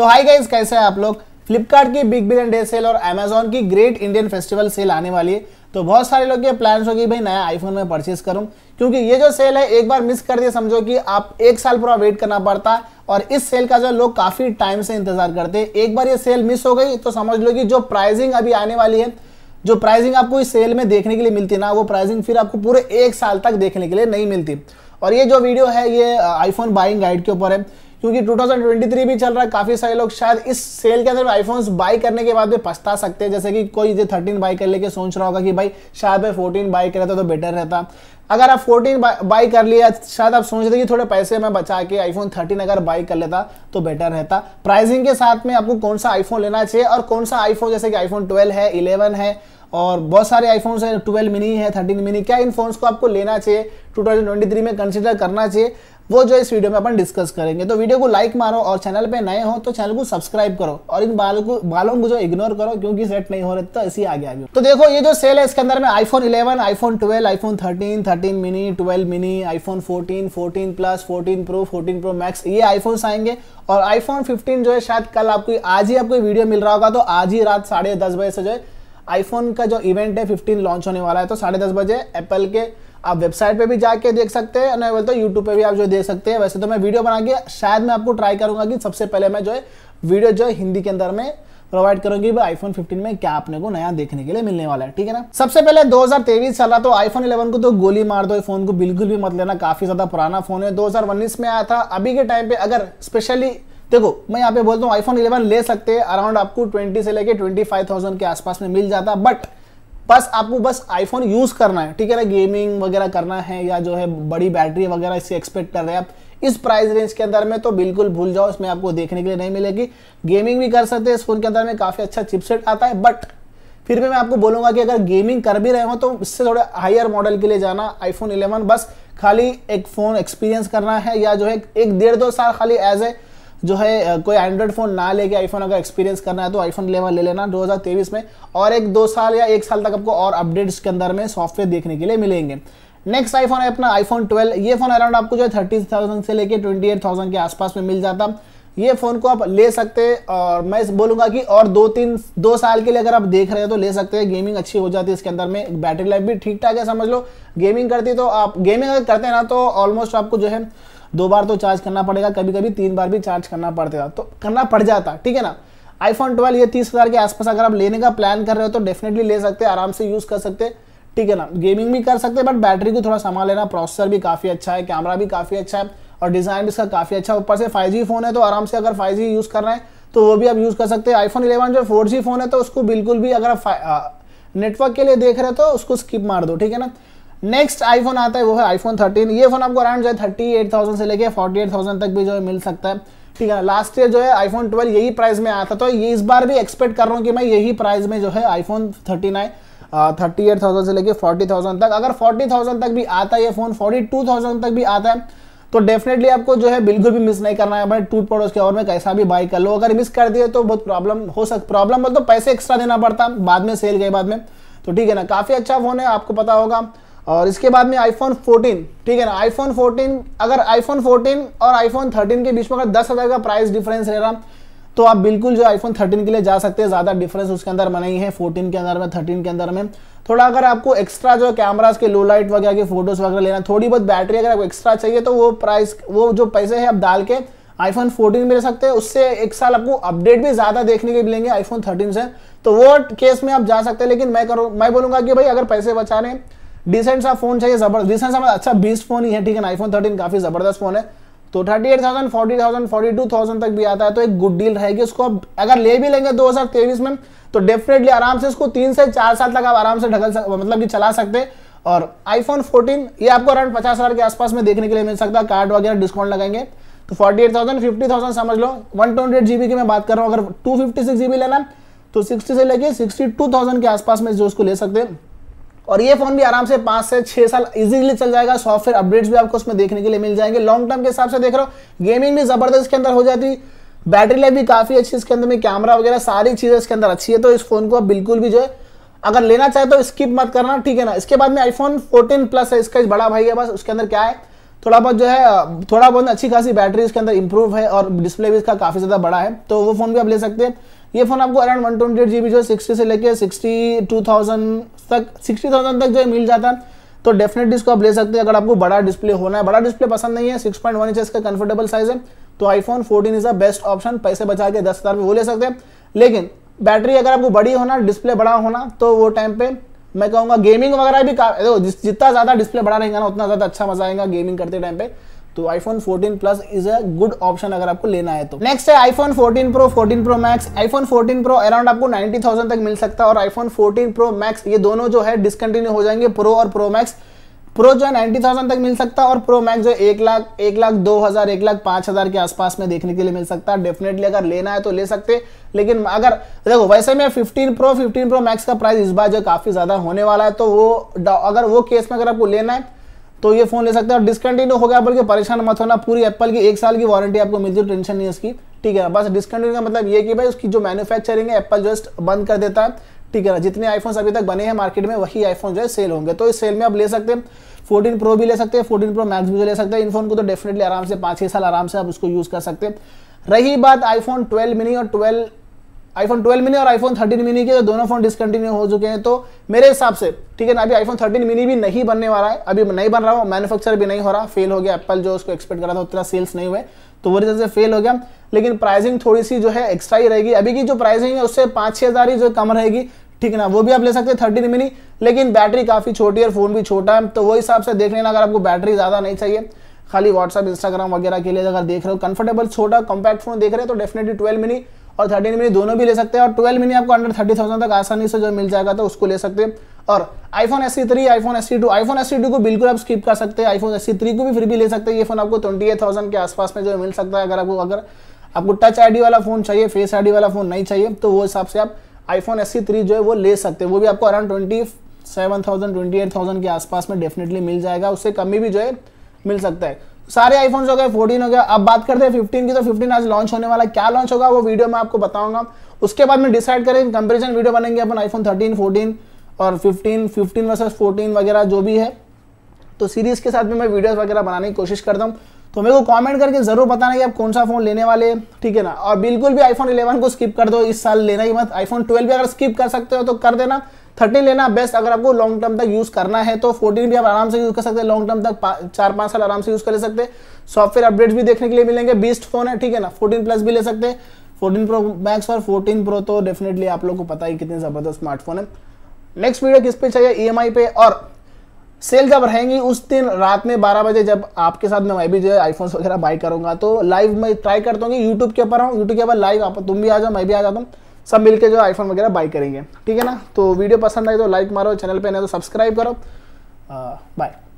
तो hi guys कैसे है आप लोग फ्लिपकार्ट की बिग बिलियन डे सेल और अमेजोन की ग्रेट इंडियन फेस्टिवल सेल आने वाली है तो बहुत सारे लोग ये प्लान्स हो होगी भाई नया आईफोन में परचेज करूं क्योंकि ये जो सेल है एक बार मिस कर दिया समझो कि आप एक साल पूरा वेट करना पड़ता है और इस सेल का जो लोग काफ़ी टाइम से इंतजार करते हैं एक बार ये सेल मिस हो गई तो समझ लो कि जो प्राइजिंग अभी आने वाली है जो प्राइजिंग आपको इस सेल में देखने के लिए मिलती ना वो प्राइजिंग फिर आपको पूरे एक साल तक देखने के लिए नहीं मिलती और ये जो वीडियो है ये आईफोन बाइंग गाइड के ऊपर है क्योंकि 2023 भी चल रहा है काफी सारे लोग शायद इस सेल के अंदर आईफोन बाय करने के बाद भी पछता सकते हैं जैसे कि कोई ये 13 बाई कर लेके सोच रहा होगा कि भाई शायद मैं 14 बाई कर तो बेटर रहता अगर आप 14 बा, बाई कर लिया शायद आप सोच रहे कि थोड़े पैसे मैं बचा के आईफोन 13 अगर बाई कर लेता तो बेटर रहता प्राइसिंग के साथ में आपको कौन सा आईफोन लेना चाहिए और कौन सा आईफोन जैसे कि आईफोन 12 है 11 है और बहुत सारे आईफोन हैं 12 मिनी है 13 मिनी क्या इन फ़ोन्स को आपको लेना चाहिए 2023 में कंसिडर करना चाहिए वो जो इस वीडियो में अपन डिस्कस करेंगे तो वीडियो को लाइक मारो और चैनल पे नए हो तो चैनल को सब्सक्राइब करो और इन बालों को बालों को जो इग्नोर करो क्योंकि सेट नहीं हो रहे तो ऐसी आगे आगे तो देखो ये जो सेल है इसके अंदर में iPhone eleven iPhone twelve iPhone thirteen thirteen mini twelve mini iPhone fourteen fourteen plus fourteen pro fourteen pro max ये आईफोन्स आएंगे और आईफोन फिफ्टीन जो है शायद कल आपको आज ही आपको वीडियो मिल रहा होगा तो आज ही रात साढ़े दस बजे से जो है आईफोन का जो इवेंट है फिफ्टीन लॉन्च होने वाला है तो साढ़े दस बजे एप्पल के आप वेबसाइट पे भी जाके देख सकते हैं नहीं बोलते तो यूट्यूब पे भी आप जो देख सकते हैं वैसे तो मैं वीडियो बना के शायद मैं आपको ट्राई करूंगा कि सबसे पहले मैं जो है वीडियो जो है हिंदी के अंदर में प्रोवाइड करूंगी भाई आईफोन 15 में क्या आपने को नया देखने के लिए मिलने वाला है ठीक है ना सबसे पहले 2023 चल रहा तो आईफोन 11 को तो गोली मार दो फोन को बिल्कुल भी मत लेना काफी ज्यादा पुराना फोन है 2019 में आया था अभी के टाइम पे अगर स्पेशली देखो मैं यहाँ पे बोलता हूँ आईफोन 11 ले सकते हैं अराउंड आपको 20 से लेके 25,000 के आसपास में मिल जाता बट बस आपको बस आईफोन यूज़ करना है ठीक है ना गेमिंग वगैरह करना है या जो है बड़ी बैटरी वगैरह इससे एक्सपेक्ट कर रहे हैं आप इस प्राइस रेंज के अंदर में तो बिल्कुल भूल जाओ इसमें आपको देखने के लिए नहीं मिलेगी गेमिंग भी कर सकते हैं इस फोन के अंदर में काफ़ी अच्छा चिपसेट आता है बट फिर भी मैं आपको बोलूंगा कि अगर गेमिंग कर भी रहे हो तो इससे थोड़े हायर मॉडल के लिए जाना आईफोन 11 बस खाली एक फ़ोन एक्सपीरियंस करना है या जो है एक डेढ़ दो साल खाली एज ए जो है कोई एंड्रॉयड फ़ोन ना लेके आईफोन अगर एक्सपीरियंस करना है तो आईफोन लेवल ले लेना 2023 में और एक दो साल या एक साल तक आपको और अपडेट्स के अंदर में सॉफ्टवेयर देखने के लिए मिलेंगे नेक्स्ट आईफोन है अपना आईफोन 12 ये फोन अराउंड आपको जो है थर्टी थाउजेंड से लेके ट्वेंटी एट थाउजेंड के आसपास में मिल जाता ये फ़ोन को आप ले सकते हैं और मैं बोलूँगा कि और दो तीन दो साल के लिए अगर आप देख रहे हो तो ले सकते हैं गेमिंग अच्छी हो जाती है इसके अंदर में बैटरी लाइफ भी ठीक ठाक है समझ लो गेमिंग करती तो आप गेमिंग अगर करते हैं ना तो ऑलमोस्ट आपको जो है दो बार तो चार्ज करना पड़ेगा कभी कभी तीन बार भी चार्ज करना पड़ता तो करना पड़ जाता ठीक है ना आईफोन ट्वेल्व ये तीस हज़ार के आसपास अगर आप लेने का प्लान कर रहे हो तो डेफिनेटली ले सकते हैं आराम से यूज़ कर सकते हैं ठीक है ना गेमिंग भी कर सकते हैं बट बैटरी को थोड़ा संभाल लेना प्रोसेसर भी काफ़ी अच्छा है कैमरा भी काफ़ी अच्छा है और डिज़ाइन भी इसका काफ़ी अच्छा ऊपर से 5G फ़ोन है तो आराम से अगर 5G यूज़ कर रहे हैं तो वो भी आप यूज़ कर सकते हैं आईफोन 11 जो 4G फ़ोन है तो उसको बिल्कुल भी अगर आप नेटवर्क के लिए देख रहे हो तो उसको स्किप मार दो ठीक है ना नेक्स्ट आईफोन आता है वो है आईफोन 13 ये फोन आपको अराउंड जो है थाउजेंड से लेके 48,000 तक भी जो है मिल सकता है ठीक है लास्ट ईयर जो है आईफोन 12 यही प्राइस में आता तो ये इस बार भी एक्सपेक्ट कर रहा हूँ कि मैं यही प्राइस में जो है आईफोन आए थर्टी एट थाउजेंड से लेके फोर्टी थाउजेंड तक अगर फोर्टी थाउजेंड तक भी आता है ये फ़ोन फोर्टी टू थाउजेंड तक भी आता है तो डेफिनेटली आपको जो है बिल्कुल भी मिस नहीं करना है भाई टूट पड़ो उसके और में कैसा भी बाई कर लो अगर मिस कर दिए तो बहुत प्रॉब्लम हो सकता प्रॉब्लम मतलब पैसे एक्स्ट्रा देना पड़ता बाद में सेल गए बाद में तो ठीक है ना काफ़ी अच्छा फ़ोन है आपको पता होगा और इसके बाद में आईफोन 14 ठीक है ना आईफोन 14 अगर आईफोन 14 और आईफोन 13 के बीच में अगर दस हज़ार का प्राइस डिफरेंस रह रहा तो आप बिल्कुल जो आईफोन 13 के लिए जा सकते हैं ज़्यादा डिफरेंस उसके अंदर में नहीं है 14 के अंदर में 13 के अंदर में थोड़ा अगर आपको एक्स्ट्रा जो कैमराज के लो लाइट वगैरह के फोटोज़ वगैरह लेना थोड़ी बहुत बैटरी अगर आपको एक्स्ट्रा चाहिए तो वो प्राइस वो जो पैसे है आप डाल के आईफोन फोर्टीन में ले सकते हैं उससे एक साल आपको अपडेट भी ज़्यादा देखने के मिलेंगे आईफोन थर्टीन से तो वो केस में आप जा सकते हैं लेकिन मैं करूँ मैं बोलूँगा कि भाई अगर पैसे बचा हैं डिसेंट सा फोन चाहिए जबरदस्त डिसेंट सा अच्छा बीस फोन ही है ठीक है आईफोन थर्टीन काफी जबरदस्त फोन है तो thirty eight thousand forty thousand forty two thousand तक भी आता है तो एक गुड डील रहेगी उसको अब अगर ले भी लेंगे दो हजार तेईस में तो डेफिनेटली आराम से उसको तीन से चार साल तक आप आराम से ढकल सक, मतलब कि चला सकते और आईफोन फोर्टीन ये आपको अराउंड पचास हज़ार के आसपास में देखने के लिए मिल सकता है कार्ड वगैरह डिस्काउंट लगाएंगे तो forty eight thousand fifty thousand समझ लो वन ट्वेंटी एट जीबी की मैं बात कर रहा हूँ अगर टू फिफ्टी सिक्स जीबी लेना तो सिक्सटी से लेके सिक्सटी टू थाउजेंड के आसपास में जो उसको ले सकते हैं और ये फोन भी आराम से पांच से छह साल इजीली चल जाएगा सॉफ्टवेयर अपडेट्स भी आपको उसमें देखने के लिए मिल जाएंगे लॉन्ग टर्म के हिसाब से देख रहा हूँ गेमिंग भी जबरदस्त के अंदर हो जाती बैटरी लाइफ भी काफी अच्छी इसके अंदर में कैमरा वगैरह सारी चीजें इसके अंदर अच्छी है तो इस फोन को बिल्कुल भी जो है अगर लेना चाहे तो स्किप मत करना ठीक है ना इसके बाद में आईफोन फोर्टीन प्लस है इसका बड़ा भाई है बस उसके अंदर क्या है थोड़ा बहुत जो है थोड़ा बहुत अच्छी खासी बैटरी इसके अंदर इंप्रूव है और डिस्प्ले भी इसका काफ़ी ज़्यादा बड़ा है तो वो फ़ोन भी आप ले सकते हैं ये फ़ोन आपको around one twenty eight G B जो सिक्सटी से लेके सिक्सटी टू थाउजेंड तक सिक्सटी थाउजेंड तक जो है मिल जाता है तो डेफिनेटली इसको आप ले सकते हैं अगर आपको बड़ा डिस्प्ले होना है बड़ा डिस्प्ले पसंद नहीं है सिक्स पॉइंट वन इंच इसका कंफर्टेबल साइज है तो iPhone fourteen is the best option पैसे बचा के दस हज़ार में वो ले सकते हैं लेकिन बैटरी अगर आपको बड़ी होना डिस्प्ले बड़ा होना तो वो टाइम पे मैं कहूँगा गेमिंग वगैरह भी जितना ज़्यादा डिस्प्ले बड़ा रहेगा ना उतना ज़्यादा अच्छा मजा आएगा गेमिंग करते टाइम पे तो iPhone 14 Plus is a good option अगर आपको लेना है तो नेक्स्ट है iPhone 14 Pro, 14 Pro Max, iPhone 14 Pro around आपको 90,000 तक मिल सकता है और iPhone 14 Pro Max ये दोनों जो है डिसकंटिन्यू हो जाएंगे Pro और Pro Max प्रो जो है 90,000 तक मिल सकता है और प्रो मैक्स जो एक लाख एक लाख दो हज़ार एक लाख पांच हज़ार के आसपास में देखने के लिए मिल सकता है डेफिनेटली अगर लेना है तो ले सकते लेकिन अगर देखो वैसे में 15 प्रो 15 प्रो मैक्स का प्राइस इस बार जो काफ़ी ज़्यादा होने वाला है तो वो अगर वो केस में अगर आपको लेना है तो ये फोन ले सकते हैं और डिसकंटिन्यू हो गया बल्कि परेशान मत होना पूरी एप्पल की एक साल की वारंटी आपको मिलती है टेंशन नहीं इसकी ठीक है ना बस डिस्कंटिन्यू का मतलब ये कि भाई उसकी जो मैन्युफैक्चरिंग है एप्पल जस्ट बंद कर देता है ठीक है ना जितने आईफोन अभी तक बने हैं मार्केट में वही आईफोन जो है सेल होंगे तो इस सेल में आप ले सकते हैं फोर्टीन प्रो भी ले सकते हैं फोर्टीन प्रो मैक्स भी तो ले सकते हैं इन फोन को तो डेफिनेटली आराम से पाँच छः साल आराम से आप उसको यूज़ कर सकते हैं रही बात आईफोन ट्वेल्व मिनी और ट्वेल्व आईफोन 12 मिनी और आईफोन 13 मिनी के तो दोनों फोन डिसकंटिन्यू हो चुके हैं तो मेरे हिसाब से ठीक है ना अभी आईफोन 13 मिनी भी नहीं बनने वाला है अभी नहीं बन रहा हूँ मैनुफेक्चर भी नहीं हो रहा फेल हो गया एप्पल जो उसको एक्सपेक्ट कर रहा था उतना सेल्स नहीं हुए तो वो वजह से फेल हो गया लेकिन प्राइसिंग थोड़ी सी जो है एक्स्ट्रा ही रहेगी अभी की जो प्राइसिंग है उससे पाँच छः हज़ार ही जो कम रहेगी ठीक है ना वो भी आप ले सकते हैं थर्टीन मिनी लेकिन बैटरी काफ़ी छोटी है और फ़ोन भी छोटा है तो वो हिसाब से देख लेना अगर आपको बैटरी ज़्यादा नहीं चाहिए खाली व्हाट्सअप इंस्टाग्राम वगैरह के लिए अगर देख रहे हो कंफर्टेबल छोटा कॉम्पैक्ट फ़ोन देख रहे हो तो डेफिनेटली ट्वेल्व मिनी और थर्टीन मिनी दोनों भी ले सकते हैं और ट्वेल्व मिनी आपको अंडर थर्टी थाउजेंड तक आसानी से जो मिल जाएगा तो उसको ले सकते हैं और iPhone S C three iPhone S C two iPhone S C two को बिल्कुल आप स्किप कर सकते हैं आईफोन एस सी थ्री को भी फिर भी ले सकते हैं ये फोन आपको ट्वेंटी एट थाउजेंड के आसपास में जो मिल सकता है अगर आपको अगर आपको टच आईडी वाला फोन चाहिए फेस आईडी वाला फोन नहीं चाहिए तो वो हिसाब से आप आईफोन एस सी थ्री जो है वो ले सकते हैं वो भी आपको around twenty seven thousand twenty eight thousand के आसपास में डेफिनेटली मिल जाएगा उससे कमी भी जो है मिल सकता है सारे आईफोन हो गए 14 हो गया अब बात करते हैं 15 की तो 15 आज लॉन्च होने वाला क्या लॉन्च होगा वो वीडियो में आपको बताऊंगा उसके बाद में डिसाइड करें कंपेरिजन वीडियो बनेंगे अपन आईफोन 13 14 और 15 15 वर्सेस 14 वगैरह जो भी है तो सीरीज के साथ में मैं वीडियोस वगैरह बनाने की कोशिश करता हूँ तो मेरे को कमेंट करके जरूर बताना कि आप कौन सा फोन लेने वाले ठीक है ना और बिल्कुल भी आईफोन 11 को स्किप कर दो इस साल लेना ही मत आईफोन 12 भी अगर स्किप कर सकते हो तो कर देना थर्टीन लेना बेस्ट अगर आपको लॉन्ग टर्म तक यूज करना है तो फोर्टीन भी आप आराम से यूज कर सकते हैं लॉन्ग टर्म तक चार पांच साल आराम से यूज कर सकते हैं सॉफ्टवेयर अपडेट्स भी देखने के लिए मिलेंगे बीस्ट फोन है ठीक है ना फोर्टीन प्लस भी ले सकते हैं फोर्टीन प्रो मैक्स और फोर्टीन प्रो तो डेफिनेटली आप लोग को पता ही कितने जबरदस्त स्मार्टफोन है नेक्स्ट वीडियो किस पे चाहिए ई e पे और सेल जब रहेंगी उस दिन रात में 12 बजे जब आपके साथ में मैं भी जो है आईफोन्स वगैरह बाई करूंगा तो लाइव मैं ट्राई करता हूँ यूट्यूब के ऊपर हूँ यूट्यूब के ऊपर लाइव आप तुम भी आ जाओ मैं भी आ जाता हूँ सब मिलके जो आईफोन वगैरह बाई करेंगे ठीक है ना तो वीडियो पसंद आई तो लाइक मारो चैनल पे नहीं तो सब्सक्राइब करो बाय